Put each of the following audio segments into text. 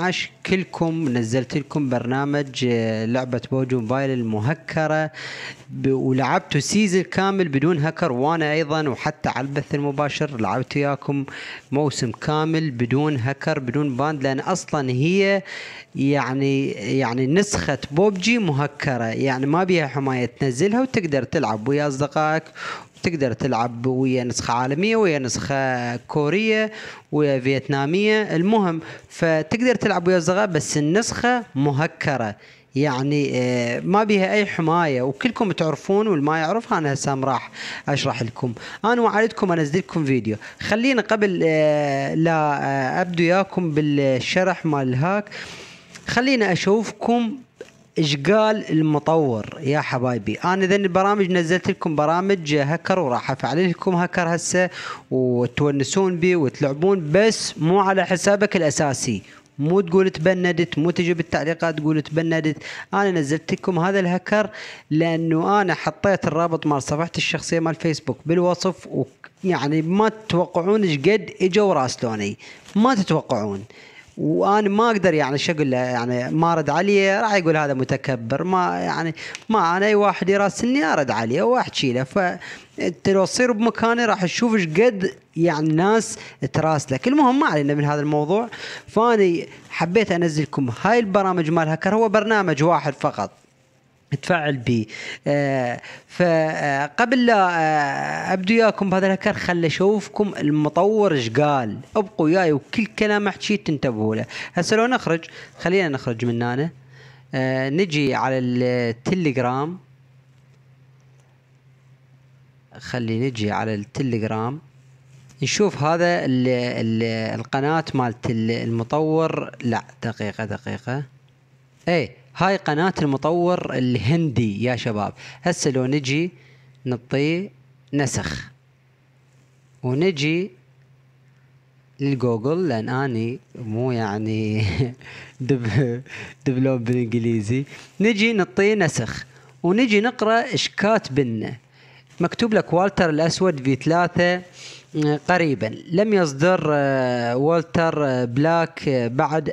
عاش كلكم نزلت لكم برنامج آه، لعبة بوجو موبايل المهكرة ولعبت سيزون كامل بدون هكر وانا ايضا وحتى على البث المباشر لعبت وياكم موسم كامل بدون هكر بدون باند لان اصلا هي يعني يعني نسخة بوبجي مهكرة يعني ما بيها حماية تنزلها وتقدر تلعب ويا اصدقائك تقدر تلعب ويا نسخة عالمية ويا نسخة كورية ويا فيتنامية المهم فتقدر تلعب ويا الصغار بس النسخة مهكرة يعني آه، ما بيها اي حمايه وكلكم تعرفون واللي ما يعرف انا سام راح اشرح لكم انا وعدتكم انزل لكم فيديو خلينا قبل آه، لا آه، ابدو ياكم بالشرح مال الهاك خلينا اشوفكم قال المطور يا حبايبي انا اذا البرامج نزلت لكم برامج هكر وراح افعل لكم هكر هسه وتونسون بي وتلعبون بس مو على حسابك الاساسي مو تقول تبندت مو تجي بالتعليقات تقول تبندت انا نزلت لكم هذا الهكر لانه انا حطيت الرابط مال صفحتي الشخصيه مال فيسبوك بالوصف ويعني ما تتوقعون ايش قد اجوا راسلوني ما تتوقعون وانا ما اقدر يعني شو اقول له يعني ما ارد عليه راح يقول هذا متكبر ما يعني ما انا اي واحد يراسلني ارد عليه واحكي له فانت لو تصير بمكاني راح تشوف ايش قد يعني ناس تراسلك المهم ما علينا من هذا الموضوع فاني حبيت انزلكم هاي البرامج مال هكر هو برنامج واحد فقط تفاعل به آه، فقبل لا آه، ابدو ياكم بهذا الهكر خل اشوفكم المطور ايش قال ابقوا وياي وكل كلام احكيه تنتبهوا له هسه لو نخرج خلينا نخرج من هنا آه، نجي على التليجرام خلي نجي على التليجرام نشوف هذا الـ الـ القناة مالت المطور لا دقيقة دقيقة اي هاي قناة المطور الهندي يا شباب هسه لو نجي نطي نسخ ونجي للجوجل لان اني مو يعني دب دبلوم بالانجليزي نجي نطي نسخ ونجي نقرا ايش كاتبنا مكتوب لك والتر الاسود في ثلاثة قريبا لم يصدر آه، والتر آه، بلاك آه، بعد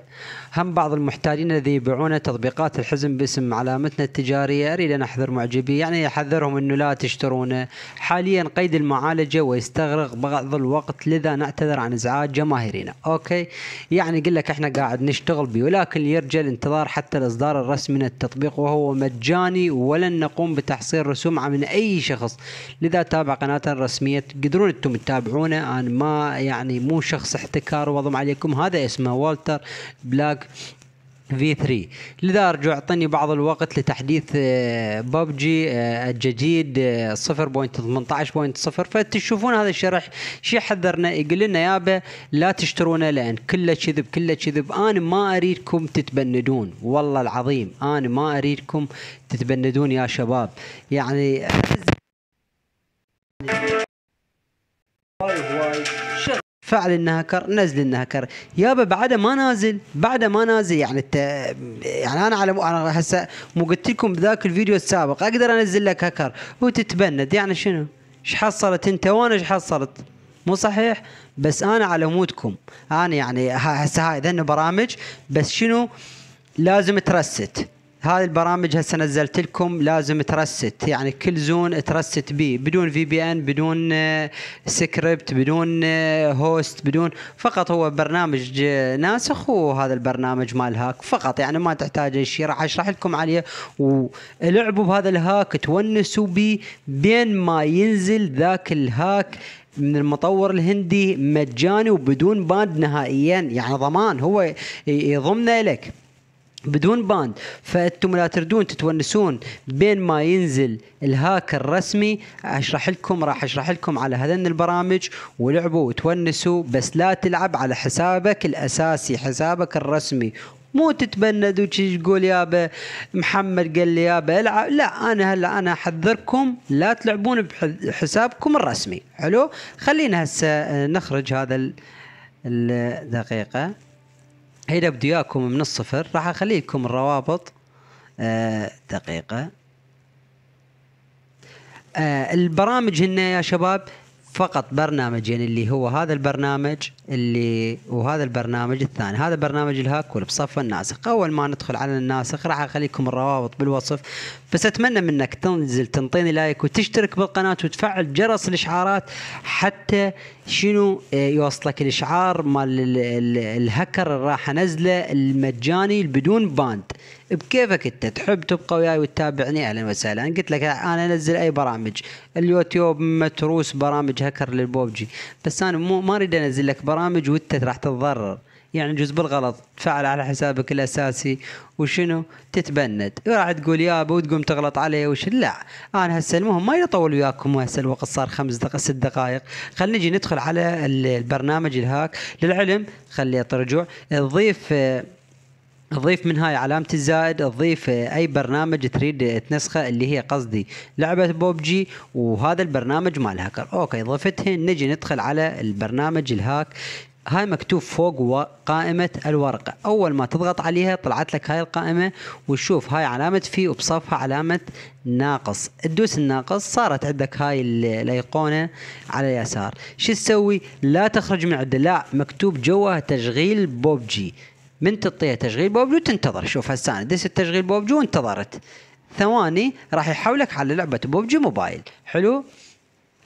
هم بعض المحتالين الذين يبيعون تطبيقات الحزم باسم علامتنا التجارية أريد أن أحذر معجبي يعني أحذرهم أنه لا تشترونه حاليا قيد المعالجة ويستغرق بعض الوقت لذا نعتذر عن إزعاج جماهيرنا أوكي يعني قل لك إحنا قاعد نشتغل به ولكن يرجى الانتظار حتى الإصدار الرسمي من التطبيق وهو مجاني ولن نقوم بتحصيل رسوم من أي شخص لذا تابع قناتنا الرسمية تقدرون أنتم تتابعون تتابعونه عن ما يعني مو شخص احتكار وضم عليكم هذا اسمه والتر بلاك في 3 لذا ارجو اعطني بعض الوقت لتحديث آه، ببجي آه، الجديد 0.18.0 آه، فتشوفون هذا الشرح شي حذرنا يقول لنا يابا لا تشترونه لان كله كذب كله كذب انا ما اريدكم تتبندون والله العظيم انا ما اريدكم تتبندون يا شباب يعني شغل فعل النهكر نزل النهكر يابا بعده ما نازل بعده ما نازل يعني انت يعني انا على انا هسه مو قلت لكم بذاك الفيديو السابق اقدر انزل لك هكر وتتبند يعني شنو ايش حصلت انت وانا ايش حصلت مو صحيح بس انا على مودكم انا يعني هسه هاي ذن برامج بس شنو لازم ترست هذه البرامج هسه نزلت لكم لازم ترست يعني كل زون ترست بيه بدون في بي ان بدون سكريبت آه، بدون هوست آه، بدون فقط هو برنامج آه، ناسخ وهذا البرنامج مال هاك فقط يعني ما تحتاج اي شيء راح اشرح لكم عليه ولعبوا بهذا الهاك تونسوا بيه بين ما ينزل ذاك الهاك من المطور الهندي مجاني وبدون باند نهائيا يعني ضمان هو يضمنه لك بدون باند فانتم لا تردون تتونسون بين ما ينزل الهاك الرسمي اشرح لكم راح اشرح لكم على هذن البرامج ولعبوا وتونسوا بس لا تلعب على حسابك الاساسي حسابك الرسمي مو تتبند وتقول يابا محمد قال لي يابا العب لا انا هلا انا احذركم لا تلعبون بحسابكم الرسمي حلو خلينا هسه نخرج هذا الدقيقه هنا بدي اياكم من الصفر راح اخلي لكم الروابط آه دقيقه آه البرامج هنا يا شباب فقط برنامجين يعني اللي هو هذا البرنامج اللي وهذا البرنامج الثاني هذا برنامج الهاك والبصف الناسخ اول ما ندخل على الناسخ راح اخليكم الروابط بالوصف بس اتمنى منك تنزل تنطيني لايك وتشترك بالقناه وتفعل جرس الاشعارات حتى شنو آه، يوصلك الاشعار مال الهكر اللي راح انزله المجاني بدون باند بكيفك انت تحب تبقى وياي وتتابعني اهلا وسهلا قلت لك انا انزل اي برامج اليوتيوب متروس برامج هكر للبوبجي بس انا مو ما اريد انزل لك برامج وانت راح تتضرر يعني جزء بالغلط تفعل على حسابك الاساسي وشنو تتبند راح تقول يا ابو تقوم تغلط علي وش لا انا هسه المهم ما يطول وياكم هسه الوقت صار خمس دقائق ست دقائق خلينا نجي ندخل على البرنامج الهاك للعلم خلي رجوع تضيف تضيف من هاي علامة الزائد تضيف آه، أي برنامج تريد تنسخه اللي هي قصدي لعبة بوبجي وهذا البرنامج مال هاكر أوكي ضفتهن نجي ندخل على البرنامج الهاك هاي مكتوب فوق قائمة الورقة أول ما تضغط عليها طلعت لك هاي القائمة وتشوف هاي علامة في وبصفها علامة ناقص تدوس الناقص صارت عندك هاي الأيقونة على اليسار شو تسوي لا تخرج من عدة لا مكتوب جوا تشغيل بوبجي من تطيها تشغيل بوبجو تنتظر شوف هسه انا دست التشغيل بوبجو وانتظرت ثواني راح يحولك على لعبه بوبجي موبايل حلو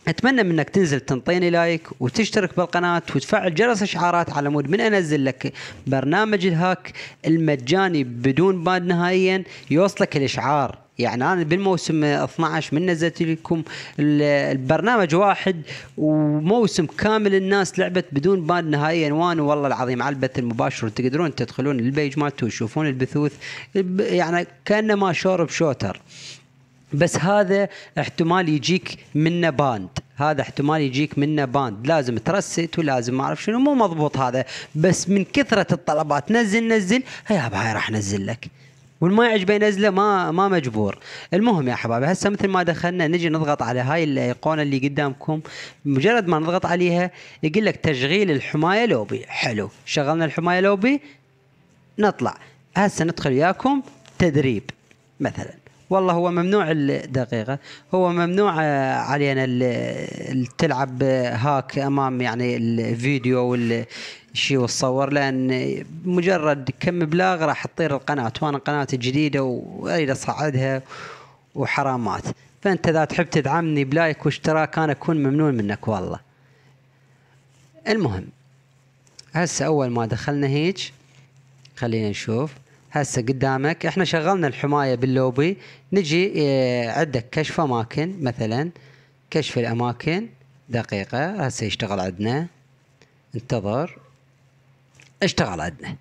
اتمنى منك تنزل تنطيني لايك وتشترك بالقناه وتفعل جرس اشعارات على مود من انزل لك برنامج الهاك المجاني بدون باد نهائيا يوصلك الاشعار يعني انا بالموسم 12 من نزلت لكم البرنامج واحد وموسم كامل الناس لعبت بدون بان نهائيا وانا والله العظيم على البث المباشر تقدرون تدخلون البيج مالته وتشوفون البثوث يعني كانه ما شورب شوتر بس هذا احتمال يجيك منه باند هذا احتمال يجيك منه باند لازم ترست ولازم ما اعرف شنو مو مضبوط هذا بس من كثره الطلبات نزل نزل هيا هاي راح نزل لك واللي ما يعجبه ينزله ما ما مجبور المهم يا حبايبي هسه مثل ما دخلنا نجي نضغط على هاي الايقونه اللي قدامكم مجرد ما نضغط عليها يقول لك تشغيل الحمايه لوبي حلو شغلنا الحمايه لوبي نطلع هسه ندخل وياكم تدريب مثلا والله هو ممنوع الدقيقه هو ممنوع علينا تلعب هاك امام يعني الفيديو وال شيء وتصور لان مجرد كم بلاغ راح تطير القناه وانا قناتي جديده واريد اصعدها وحرامات فانت اذا تحب تدعمني بلايك واشتراك انا اكون ممنون منك والله المهم هسه اول ما دخلنا هيج خلينا نشوف هسه قدامك احنا شغلنا الحمايه باللوبي نجي اه عندك كشف اماكن مثلا كشف الاماكن دقيقه هسه يشتغل عندنا انتظر اشتغل عندنا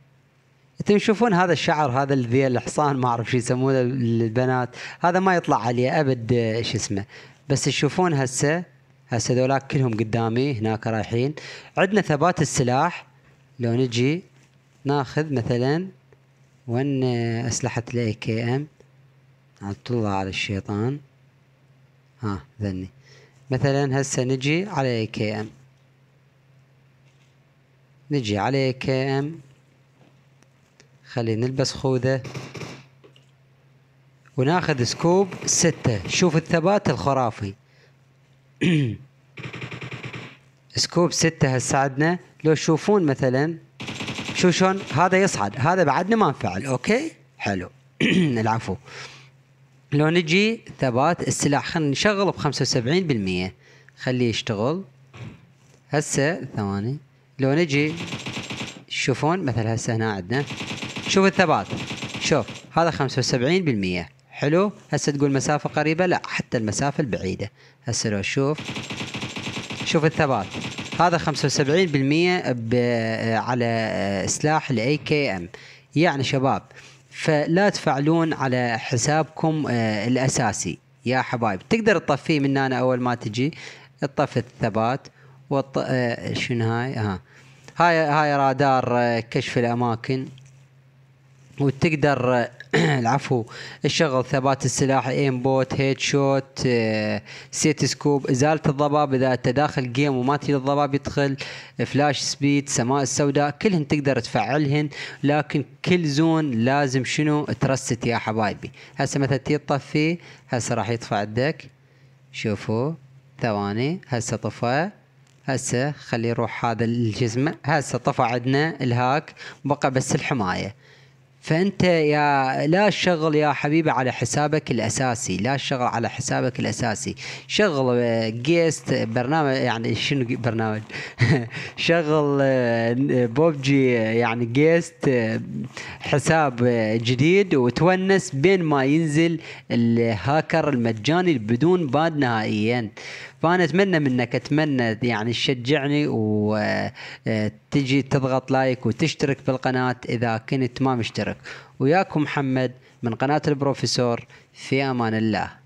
انتم تشوفون هذا الشعر هذا الذي الحصان ما اعرف شو يسمونه البنات هذا ما يطلع عليه ابد ايش اسمه بس تشوفون هسه هسه ذولاك كلهم قدامي هناك رايحين عندنا ثبات السلاح لو نجي ناخذ مثلا وين آه، اسلحه الاي كي ام على على الشيطان ها ذني مثلا هسه نجي على اي كي ام نجي على كام خلي نلبس خوذة وناخذ سكوب ستة شوف الثبات الخرافي سكوب ستة هساعدنا لو تشوفون مثلا شو شلون هذا يصعد هذا بعدنا ما انفعل اوكي حلو العفو لو نجي ثبات السلاح خلينا نشغل بخمسة وسبعين بالمية خليه يشتغل هسه ثواني لو نجي شوفون مثل هسه هنا عندنا شوف الثبات شوف هذا 75% حلو هسه تقول مسافة قريبة لا حتى المسافة البعيدة هسه لو شوف شوف الثبات هذا 75% على سلاح الاي كي ام يعني شباب فلا تفعلون على حسابكم آه، الاساسي يا حبايب تقدر تطفيه من هنا اول ما تجي تطفي الثبات وط... آه، شنو هاي ها آه. هاي هاي رادار آه، كشف الاماكن وتقدر العفو الشغل ثبات السلاح ايم بوت هيد شوت سيت سكوب ازاله الضباب اذا انت داخل جيم وما تجي الضباب يدخل فلاش سبيد سماء السوداء كلهن تقدر تفعلهن لكن كل زون لازم شنو ترست يا حبايبي هسه مثلا تي تطفي هسه راح يطفى عندك شوفوا ثواني هسه طفى هسه خلي يروح هذا الجزمة هسه طفى عندنا الهاك بقى بس الحماية فانت يا لا شغل يا حبيبي على حسابك الاساسي لا شغل على حسابك الاساسي شغل جيست آه، برنامج يعني شنو برنامج شغل آه، بوبجي آه، يعني جيست حساب جديد وتونس بين ما ينزل الهاكر المجاني بدون باد نهائيا فانا اتمنى منك اتمنى يعني تشجعني وتجي تضغط لايك وتشترك بالقناه اذا كنت ما مشترك وياكم محمد من قناه البروفيسور في امان الله